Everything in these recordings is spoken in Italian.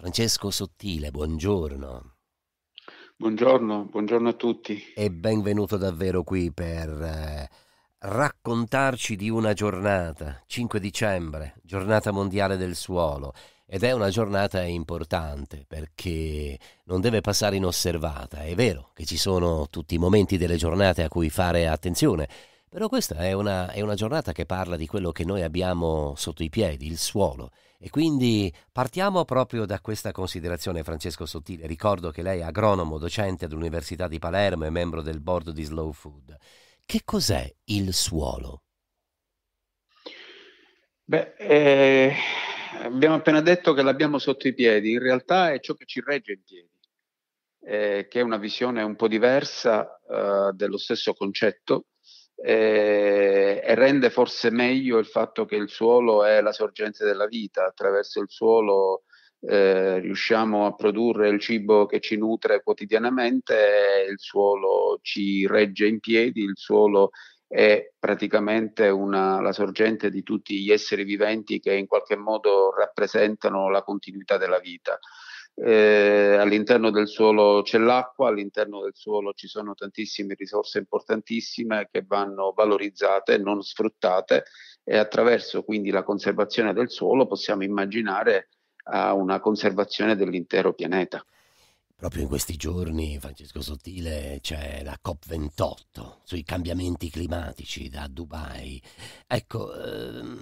Francesco Sottile, buongiorno. Buongiorno, buongiorno a tutti. E benvenuto davvero qui per eh, raccontarci di una giornata, 5 dicembre, giornata mondiale del suolo. Ed è una giornata importante perché non deve passare inosservata. È vero che ci sono tutti i momenti delle giornate a cui fare attenzione, però questa è una, è una giornata che parla di quello che noi abbiamo sotto i piedi, il suolo. E quindi partiamo proprio da questa considerazione, Francesco Sottile. Ricordo che lei è agronomo, docente all'Università di Palermo e membro del board di Slow Food. Che cos'è il suolo? Beh, eh, abbiamo appena detto che l'abbiamo sotto i piedi, in realtà è ciò che ci regge in piedi, eh, che è una visione un po' diversa eh, dello stesso concetto eh, e rende forse meglio il fatto che il suolo è la sorgente della vita, attraverso il suolo eh, riusciamo a produrre il cibo che ci nutre quotidianamente, il suolo ci regge in piedi, il suolo è praticamente una, la sorgente di tutti gli esseri viventi che in qualche modo rappresentano la continuità della vita eh, all'interno del suolo c'è l'acqua, all'interno del suolo ci sono tantissime risorse importantissime che vanno valorizzate, non sfruttate e attraverso quindi la conservazione del suolo possiamo immaginare a ah, una conservazione dell'intero pianeta. Proprio in questi giorni, Francesco Sottile, c'è la COP28 sui cambiamenti climatici da Dubai. Ecco, ehm,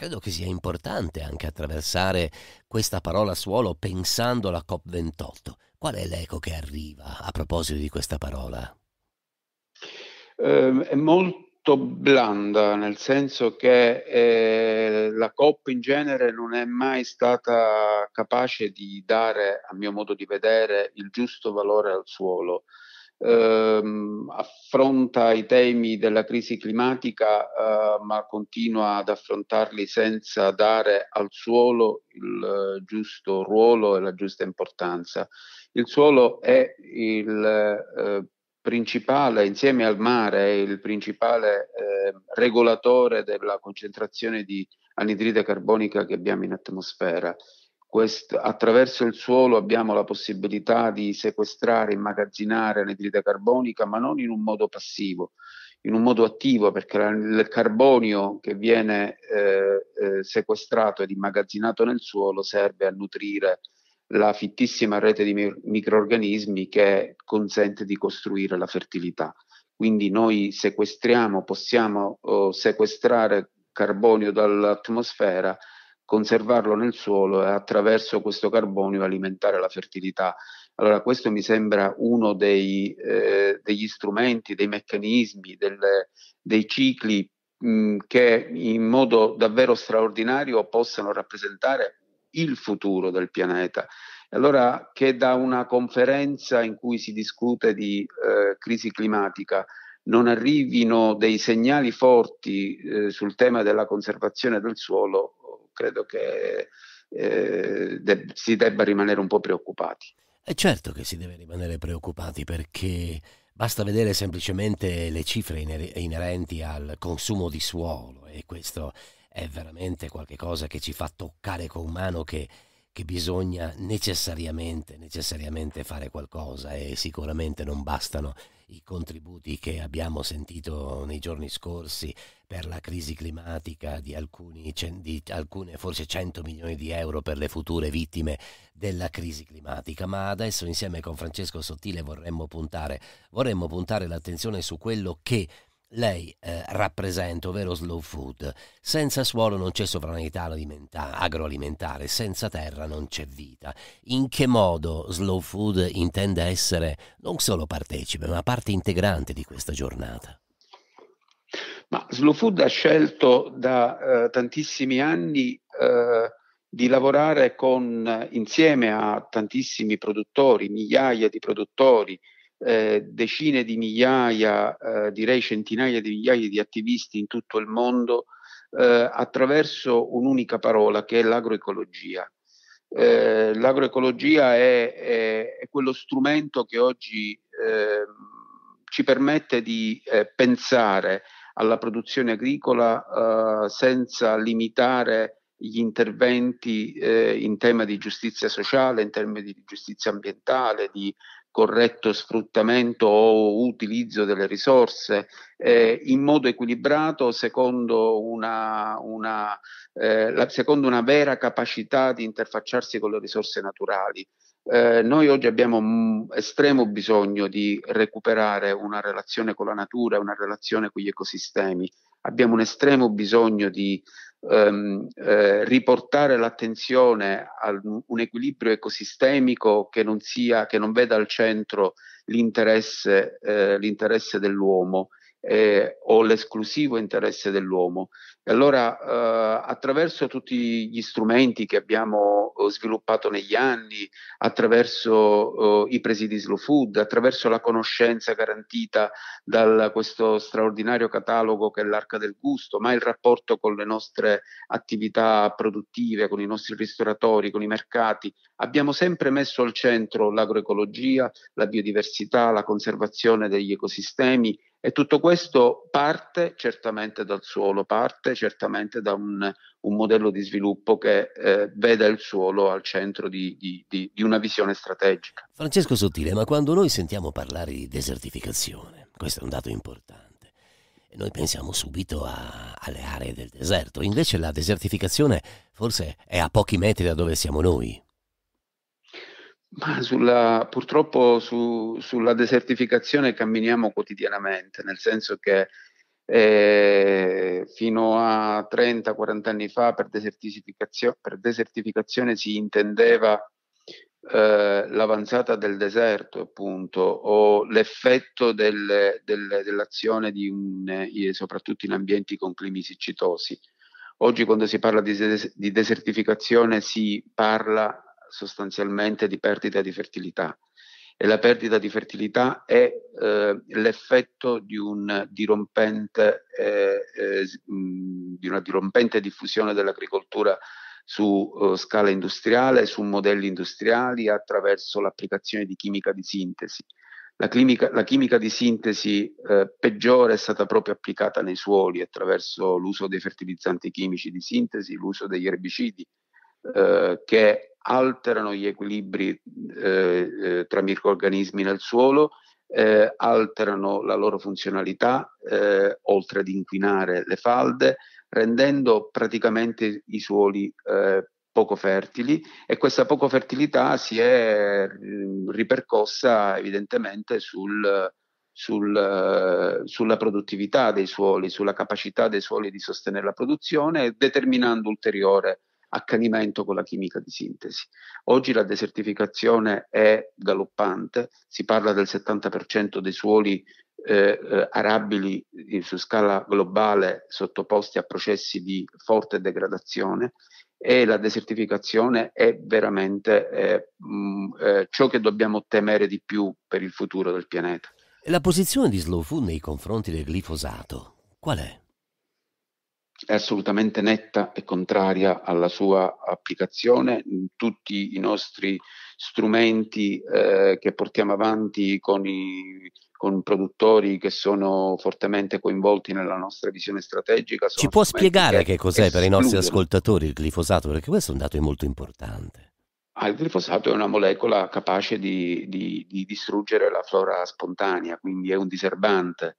Credo che sia importante anche attraversare questa parola suolo pensando alla COP28. Qual è l'eco che arriva a proposito di questa parola? Eh, è molto blanda, nel senso che eh, la COP in genere non è mai stata capace di dare, a mio modo di vedere, il giusto valore al suolo ehm, affronta i temi della crisi climatica eh, ma continua ad affrontarli senza dare al suolo il eh, giusto ruolo e la giusta importanza. Il suolo è il eh, principale, insieme al mare, è il principale eh, regolatore della concentrazione di anidride carbonica che abbiamo in atmosfera. Questo, attraverso il suolo abbiamo la possibilità di sequestrare, e immagazzinare anidride carbonica, ma non in un modo passivo, in un modo attivo, perché il carbonio che viene eh, eh, sequestrato ed immagazzinato nel suolo serve a nutrire la fittissima rete di mi- microorganismi che consente di costruire la fertilità. Quindi noi sequestriamo, possiamo oh, sequestrare carbonio dall'atmosfera conservarlo nel suolo e attraverso questo carbonio alimentare la fertilità. Allora questo mi sembra uno dei, eh, degli strumenti, dei meccanismi, del, dei cicli mh, mm, che in modo davvero straordinario possano rappresentare il futuro del pianeta. Allora che da una conferenza in cui si discute di eh, crisi climatica non arrivino dei segnali forti eh, sul tema della conservazione del suolo credo che eh, de- si debba rimanere un po' preoccupati. È eh, certo che si deve rimanere preoccupati perché basta vedere semplicemente le cifre iner- inerenti al consumo di suolo e questo è veramente qualcosa che ci fa toccare con mano che, che bisogna necessariamente, necessariamente fare qualcosa e sicuramente non bastano i contributi che abbiamo sentito nei giorni scorsi per la crisi climatica di, alcuni, di alcune forse 100 milioni di euro per le future vittime della crisi climatica, ma adesso insieme con Francesco Sottile vorremmo puntare, vorremmo puntare l'attenzione su quello che lei eh, rappresenta, ovvero slow food. Senza suolo non c'è sovranità agroalimentare, senza terra non c'è vita. In che modo slow food intende essere non solo partecipe, ma parte integrante di questa giornata? Ma Slow Food ha scelto da eh, tantissimi anni eh, di lavorare con, insieme a tantissimi produttori, migliaia di produttori, eh, decine di migliaia, eh, direi centinaia di migliaia di attivisti in tutto il mondo eh, attraverso un'unica parola che è l'agroecologia. Eh, l'agroecologia è, è, è, quello strumento che oggi ehm, ci permette di pensare alla produzione agricola senza limitare gli interventi eh, in tema di giustizia sociale, in termini di giustizia ambientale, di corretto sfruttamento o utilizzo delle risorse eh, in modo equilibrato secondo una, una, eh, la, secondo una, vera capacità di interfacciarsi con le risorse naturali. Eh, noi oggi abbiamo m- estremo bisogno di recuperare una relazione con la natura, una relazione con gli ecosistemi abbiamo un estremo bisogno di ehm, eh, riportare l'attenzione a un equilibrio ecosistemico che non, sia, che non veda al centro l'interesse, eh, l'interesse dell'uomo eh, o l'esclusivo interesse dell'uomo. E allora eh, attraverso tutti gli strumenti che abbiamo eh, sviluppato negli anni, attraverso eh, i presidi slow food, attraverso la conoscenza garantita da questo straordinario catalogo che è l'arca del gusto, ma il rapporto con le nostre attività produttive, con i nostri ristoratori, con i mercati, abbiamo sempre messo al centro l'agroecologia, la biodiversità, la conservazione degli ecosistemi e tutto questo parte certamente dal suolo, parte certamente da un, un modello di sviluppo che eh, veda il suolo al centro di, di, di, di, una visione strategica. Francesco Sottile, ma quando noi sentiamo parlare di desertificazione, questo è un dato importante, noi pensiamo subito a, alle aree del deserto, invece la desertificazione forse è a pochi metri da dove siamo noi. Ma sulla, purtroppo su, sulla desertificazione camminiamo quotidianamente, nel senso che eh, fino a 30-40 anni fa per desertificazione, per desertificazione si intendeva eh, l'avanzata del deserto, appunto, o l'effetto del, del, dell'azione di un, eh, soprattutto in ambienti con climi siccitosi. Oggi quando si parla di, des- di desertificazione si parla sostanzialmente di perdita di fertilità e la perdita di fertilità è eh, l'effetto di, un dirompente, eh, eh, mm, di una dirompente diffusione dell'agricoltura su eh, scala industriale, su modelli industriali attraverso l'applicazione di chimica di sintesi. La, climica, la chimica di sintesi eh, peggiore è stata proprio applicata nei suoli attraverso l'uso dei fertilizzanti chimici di sintesi, l'uso degli erbicidi, eh, che alterano gli equilibri eh, eh, tra microorganismi nel suolo, eh, alterano la loro funzionalità, eh, oltre ad inquinare le falde, rendendo praticamente i suoli eh, poco fertili e questa poco fertilità si è mm, ripercossa evidentemente sul, sul, eh, sulla produttività dei suoli, sulla capacità dei suoli di sostenere la produzione, determinando ulteriore accanimento con la chimica di sintesi. Oggi la desertificazione è galoppante, si parla del 70% dei suoli eh, eh arabili su scala globale sottoposti a processi di forte degradazione e la desertificazione è veramente eh, mh, mm, ciò che dobbiamo temere di più per il futuro del pianeta. La posizione di Slow Food nei confronti del glifosato qual è? è assolutamente netta e contraria alla sua applicazione. Tutti i nostri strumenti eh, che portiamo avanti con, i, con produttori che sono fortemente coinvolti nella nostra visione strategica. Ci può spiegare che, che cos'è escludono. per i nostri ascoltatori il glifosato? Perché questo è un dato molto importante. Ah, il glifosato è una molecola capace di, di, di distruggere la flora spontanea, quindi è un diserbante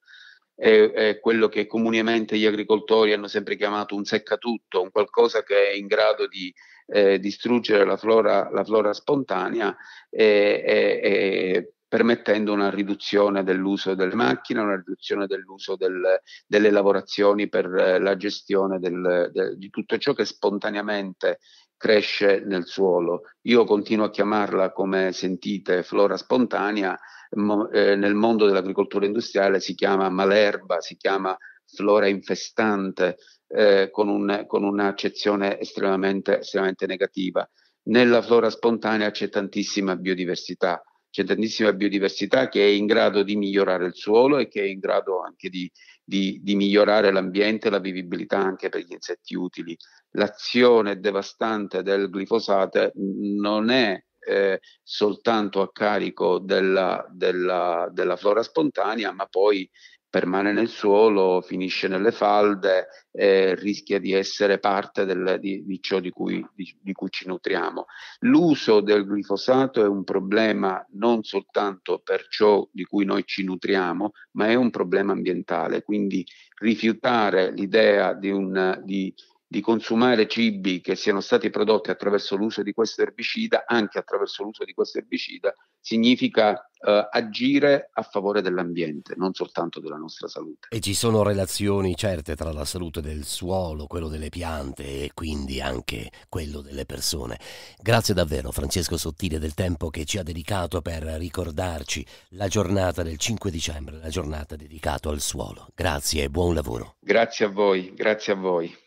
è, è, quello che comunemente gli agricoltori hanno sempre chiamato un seccatutto, un qualcosa che è in grado di eh, distruggere la flora, la flora spontanea e, eh, e, eh, e eh, permettendo una riduzione dell'uso delle macchine, una riduzione dell'uso del, delle lavorazioni per eh, la gestione del, de, di tutto ciò che spontaneamente cresce nel suolo. Io continuo a chiamarla, come sentite, flora spontanea, mo, eh, nel mondo dell'agricoltura industriale si chiama malerba, si chiama flora infestante, eh, con, un, con un'accezione estremamente, estremamente negativa. Nella flora spontanea c'è tantissima biodiversità c'è tantissima biodiversità che è in grado di migliorare il suolo e che è in grado anche di, di, di migliorare l'ambiente e la vivibilità anche per gli insetti utili. L'azione devastante del glifosato non è eh, soltanto a carico della, della, della, flora spontanea, ma poi permane nel suolo, finisce nelle falde e rischia di essere parte del, di, di, ciò di cui, di, di cui ci nutriamo. L'uso del glifosato è un problema non soltanto per ciò di cui noi ci nutriamo, ma è un problema ambientale, quindi rifiutare l'idea di un... Di, di consumare cibi che siano stati prodotti attraverso l'uso di questo erbicida, anche attraverso l'uso di questo erbicida, significa eh, agire a favore dell'ambiente, non soltanto della nostra salute. E ci sono relazioni certe tra la salute del suolo, quello delle piante e quindi anche quello delle persone. Grazie davvero Francesco Sottile del tempo che ci ha dedicato per ricordarci la giornata del 5 dicembre, la giornata dedicata al suolo. Grazie e buon lavoro. Grazie a voi, grazie a voi.